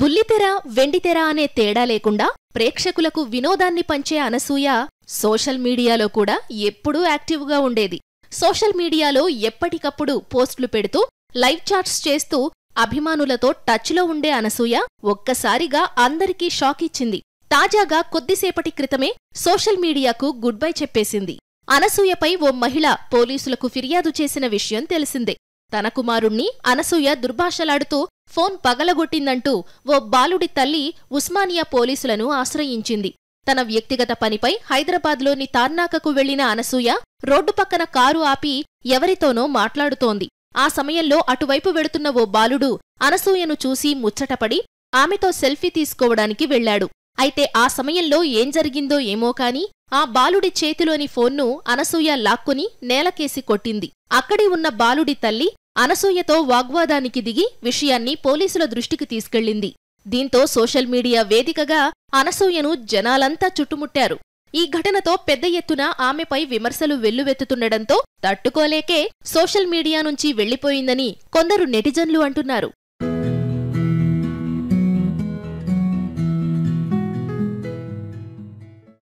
బుల్లితెర వెండితెర అనే తేడా లేకుండా ప్రేక్షకులకు వినోదాన్ని పంచే అనసూయ సోషల్ మీడియాలో కూడా ఎప్పుడూ యాక్టివ్గా ఉండేది సోషల్ మీడియాలో ఎప్పటికప్పుడు పోస్టులు పెడుతూ లైవ్ చాట్స్ చేస్తూ అభిమానులతో టచ్లో ఉండే అనసూయ ఒక్కసారిగా అందరికీ షాక్ ఇచ్చింది తాజాగా కొద్దిసేపటి క్రితమే సోషల్ మీడియాకు గుడ్ బై చెప్పేసింది అనసూయపై ఓ మహిళ పోలీసులకు ఫిర్యాదు చేసిన విషయం తెలిసిందే తన కుమారుణ్ణి అనసూయ దుర్భాషలాడుతూ ఫోన్ పగలగొట్టిందంటూ ఓ బాలుడి తల్లి ఉస్మానియా పోలీసులను ఆశ్రయించింది తన వ్యక్తిగత పనిపై హైదరాబాద్లోని తార్నాకకు వెళ్లిన అనసూయ రోడ్డు పక్కన కారు ఆపి ఎవరితోనో మాట్లాడుతోంది ఆ సమయంలో అటువైపు వెడుతున్న ఓ బాలుడు అనసూయను చూసి ముచ్చటపడి ఆమెతో సెల్ఫీ తీసుకోవడానికి వెళ్లాడు అయితే ఆ సమయంలో ఏం జరిగిందో ఏమో కాని ఆ బాలుడి చేతిలోని ఫోన్ను అనసూయ లాక్కుని నేలకేసి కొట్టింది అక్కడి ఉన్న బాలుడి తల్లి అనసూయతో వాగ్వాదానికి దిగి విషయాన్ని పోలీసుల దృష్టికి తీసుకెళ్లింది దీంతో సోషల్ మీడియా వేదికగా అనసూయను జనాలంతా చుట్టుముట్టారు ఈ ఘటనతో పెద్ద ఎత్తున ఆమెపై విమర్శలు వెల్లువెత్తుతుండడంతో తట్టుకోలేకే సోషల్ మీడియా నుంచి వెళ్లిపోయిందని కొందరు నెటిజన్లు అంటున్నారు